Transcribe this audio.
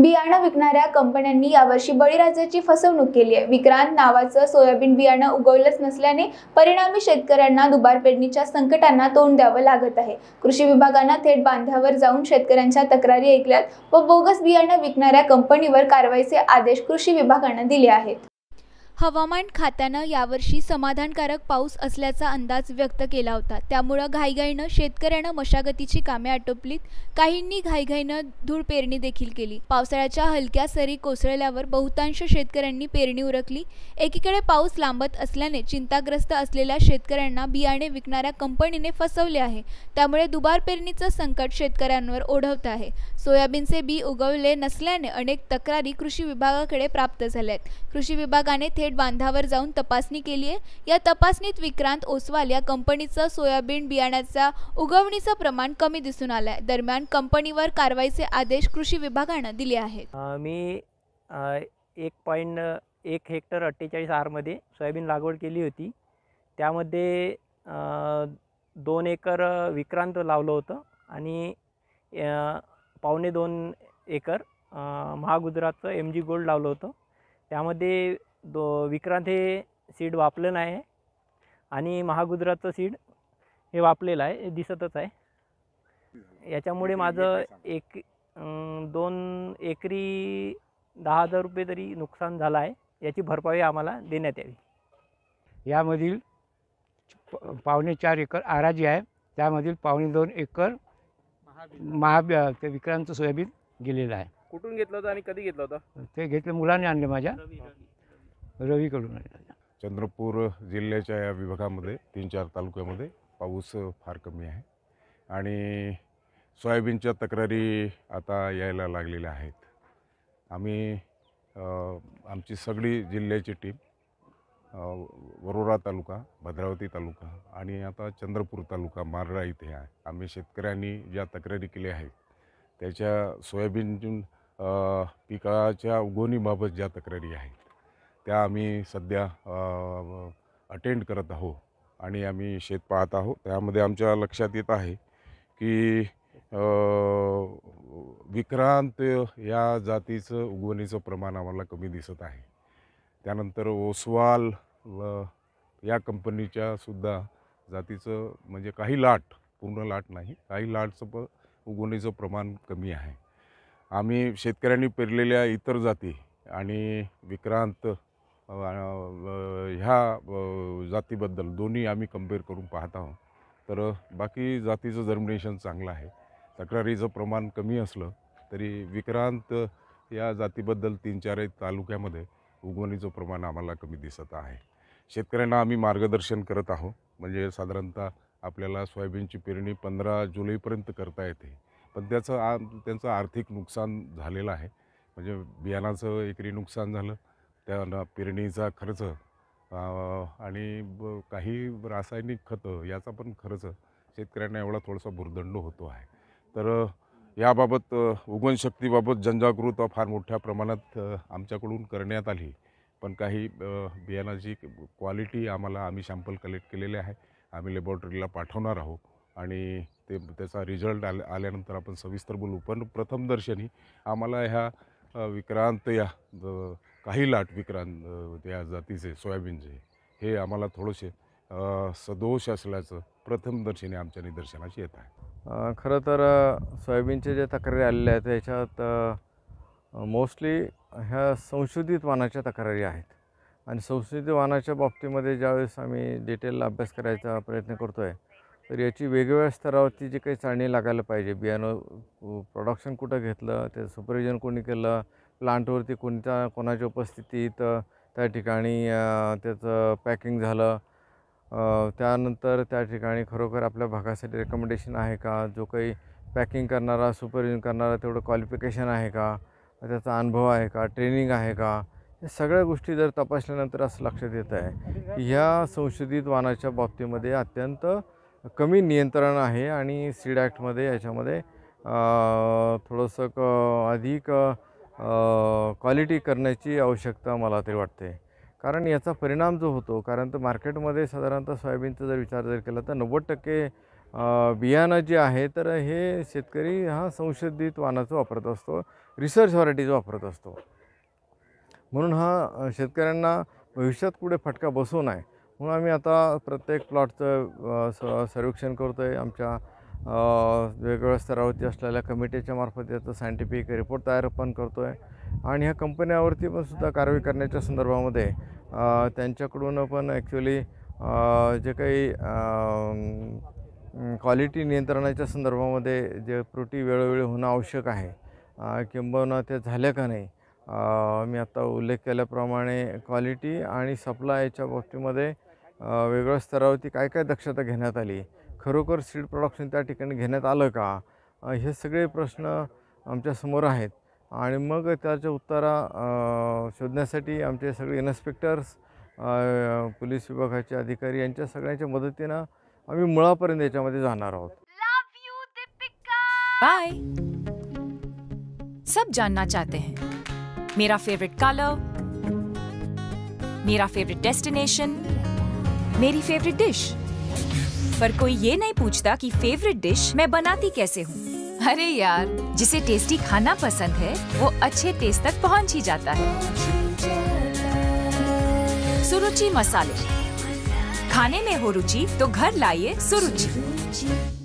बियाणं विकणाऱ्या कंपन्यांनी यावर्षी बळीराजाची फसवणूक केली आहे विक्रांत नावाचं सोयाबीन बियाणं उगवलंच नसल्याने परिणामी शेतकऱ्यांना दुबार पेरणीच्या संकटांना तोंड द्यावं लागत आहे कृषी विभागानं थेट बांध्यावर जाऊन शेतकऱ्यांच्या तक्रारी ऐकल्यात व बोगस बियाणं विकणाऱ्या कंपनीवर कारवाईचे आदेश कृषी विभागानं दिले आहेत हवामान खात्यानं यावर्षी समाधानकारक पाऊस असल्याचा अंदाज व्यक्त केला होता त्यामुळं घाईघाईनं शेतकऱ्यानं मशागतीची कामे आटोपलीत काहींनी घाईघाईनं धूळ पेरणी देखील केली पावसाळ्याच्या हलक्या सरी कोसळल्यावर बहुतांश शेतकऱ्यांनी पेरणी उरकली एकीकडे पाऊस लांबत असल्याने चिंताग्रस्त असलेल्या शेतकऱ्यांना बियाणे विकणाऱ्या कंपनीने फसवले आहे त्यामुळे दुबार पेरणीचं संकट शेतकऱ्यांवर ओढवत आहे सोयाबीनचे बी उगवले नसल्याने अनेक तक्रारी कृषी विभागाकडे प्राप्त झाल्या आहेत कृषी विभागाने बांधावर जाऊन तपासणी केली आहे या तपासणीत विक्रांत ओसवाल या कंपनीचं सोयाबीन बियाण्याचा उगवणीचं प्रमाण कमी दिसून आलं आहे दरम्यान कंपनीवर कारवाईचे आदेश कृषी विभागानं दिले आहेत मी एक पॉईंट एक हेक्टर अठ्ठेचाळीस आरमध्ये सोयाबीन लागवड केली होती त्यामध्ये दोन एकर विक्रांत लावलं होतं आणि पावणे दोन एकर महागुजरातचं एम जी गोल्ड लावलं होतं त्यामध्ये दो विक्रांत हे सीड वापरलं नाही आणि महागुजरातचं सीड हे वापरलेलं आहे हे दिसतच आहे याच्यामुळे माझं एक दोन एकरी दहा हजार रुपये तरी नुकसान झालं आहे याची भरपाई आम्हाला देण्यात यावी यामधील पावणे चार एकर आराजी आहे त्यामधील पावणे दोन एकर महा विक्रांतचं सोयाबीन गेलेलं आहे कुठून घेतलं होतं आणि कधी घेतलं होतं ते घेतलं मुलांनी आणले माझ्या रवी चंद्रपूर जिल्ह्याच्या या विभागामध्ये तीन चार तालुक्यामध्ये पाऊस फार कमी आहे आणि सोयाबीनच्या तक्रारी आता यायला लागलेल्या आहेत आम्ही आमची सगळी जिल्ह्याची टीम वरोरा तालुका भद्रावती तालुका आणि आता चंद्रपूर तालुका मारडा इथे आहे आम्ही शेतकऱ्यांनी ज्या तक्रारी केल्या आहेत त्याच्या सोयाबीन पिकाच्या उगवणीबाबत ज्या तक्रारी आहेत त्या आम्ही सध्या अटेंड करत आहो आणि आम्ही शेत पाहत आहो त्यामध्ये आमच्या लक्षात येत आहे की विक्रांत या जातीचं उगवणीचं प्रमाण आम्हाला कमी दिसत आहे त्यानंतर ओसवाल या कंपनीच्या सुद्धा जातीचं म्हणजे काही लाट पूर्ण लाट नाही काही लाटचं प उगवणीचं प्रमाण कमी आहे आम्ही शेतकऱ्यांनी पेरलेल्या इतर जाती आणि विक्रांत ह्या जातीबद्दल दोन्ही आम्ही कम्पेअर करून पाहत आहोत तर बाकी जातीचं जर्मिनेशन चांगलं आहे तक्रारीचं प्रमाण कमी असलं तरी विक्रांत या जातीबद्दल तीन चारही तालुक्यामध्ये उगवणीचं प्रमाण आम्हाला कमी दिसत आहे शेतकऱ्यांना आम्ही मार्गदर्शन करत आहोत म्हणजे साधारणतः आपल्याला सोयाबीनची पेरणी पंधरा जुलैपर्यंत करता येते पण त्याचं आ त्यांचं आर्थिक नुकसान झालेलं आहे म्हणजे बियाणाचं एकरी नुकसान झालं त्यांना पेरणीचा खर्च आणि ब काही रासायनिक खतं याचा पण खर्च शेतकऱ्यांना एवढा थोडासा भुर्दंड होतो आहे तर याबाबत उगवणशक्तीबाबत जनजागृता फार मोठ्या प्रमाणात आमच्याकडून करण्यात आली पण काही बियाणाची क्वालिटी आम्हाला आम्ही शॅम्पल कलेक्ट केलेले आहे आम्ही लॅबॉरेटरीला पाठवणार आहोत आणि ते त्याचा रिझल्ट आल्या आल्यानंतर आपण सविस्तर बोलू पण प्रथमदर्शनी आम्हाला ह्या विक्रांत या काही लाट विक्रांत त्या जातीचे सोयाबीनचे हे आम्हाला थोडेसे सदोष असल्याचं प्रथमदर्शनी आमच्या निदर्शनाची येत आहे खरं तर सोयाबीनचे जे तक्रारी आलेल्या आहेत याच्यात मोस्टली ह्या संशोधित वाहनाच्या तक्रारी आहेत आणि संशोधित वाहनाच्या बाबतीमध्ये ज्यावेळेस आम्ही डिटेल अभ्यास करायचा प्रयत्न करतो आहे तर याची वेगवेगळ्या स्तरावरती जी काही चाळणी लागायला पाहिजे बियाणं प्रोडक्शन कुठं घेतलं त्याचं सुपरविजन कोणी केलं प्लांटवरती कोणत्या कोणाच्या उपस्थितीत त्या ठिकाणी त्याचं पॅकिंग झालं त्यानंतर त्या ठिकाणी खरोखर आपल्या भागासाठी रेकमेंडेशन आहे का जो काही पॅकिंग करणारा सुपरविजन करणारा तेवढं क्वालिफिकेशन आहे का त्याचा अनुभव आहे का ट्रेनिंग आहे का या सगळ्या गोष्टी जर तपासल्यानंतर असं लक्षात येत आहे की ह्या संशोधित वाहनाच्या बाबतीमध्ये अत्यंत कमी नियंत्रण आहे आणि सीड ॲक्टमध्ये याच्यामध्ये थोडंसं क अधिक क्वालिटी करण्याची आवश्यकता मला तरी वाटते कारण याचा परिणाम जो होतो कारण तर मार्केटमध्ये साधारणतः सोयाबीनचा जर विचार जर केला तर नव्वद टक्के बियाणं जे आहे तर हे शेतकरी हा संशोधित वाणाचं वापरत असतो रिसर्च व्हरायटीचं वापरत असतो म्हणून हा शेतकऱ्यांना भविष्यात कुठे फटका बसू नये म्हणून आम्ही आता प्रत्येक प्लॉटचं सर्वेक्षण करतो आहे आमच्या वेगवेगळ्या स्तरावरती असलेल्या कमिटीच्या मार्फत याचा सायंटिफिक रिपोर्ट तयार पण करतो आहे आणि ह्या कंपन्यावरती पण सुद्धा कारवाई करण्याच्या संदर्भामध्ये त्यांच्याकडून पण ॲक्च्युली जे काही क्वालिटी नियंत्रणाच्या संदर्भामध्ये जे त्रुटी वेळोवेळी होणं आवश्यक आहे किंबहुना त्या झाल्या का नाही मी आत्ता उल्लेख केल्याप्रमाणे क्वालिटी आणि सप्लायच्या बाबतीमध्ये वेगळ्या स्तरावरती काय काय दक्षता घेण्यात आली खरोखर सीड प्रोडक्शन त्या ठिकाणी घेण्यात आलं का हे सगळे प्रश्न आमच्यासमोर आहेत आणि मग त्याच्या उत्तरा शोधण्यासाठी आमचे सगळे इन्स्पेक्टर्स पोलीस विभागाचे अधिकारी यांच्या सगळ्यांच्या मदतीनं आम्ही मुळापर्यंत याच्यामध्ये जाणार आहोत बाय सब जानना चाहते हैं मेरा फेवरेट कलर मेरा फेवरेट डेस्टिनेशन मेरी फेवरेट डिश पर कोई ये नहीं पूछता कि फेवरेट डिश मैं बनाती कैसे हूँ अरे यार जिसे टेस्टी खाना पसंद है वो अच्छे टेस्ट तक पहुँच ही जाता है सुरुचि मसाले खाने में हो रुचि तो घर लाइए सुरुचि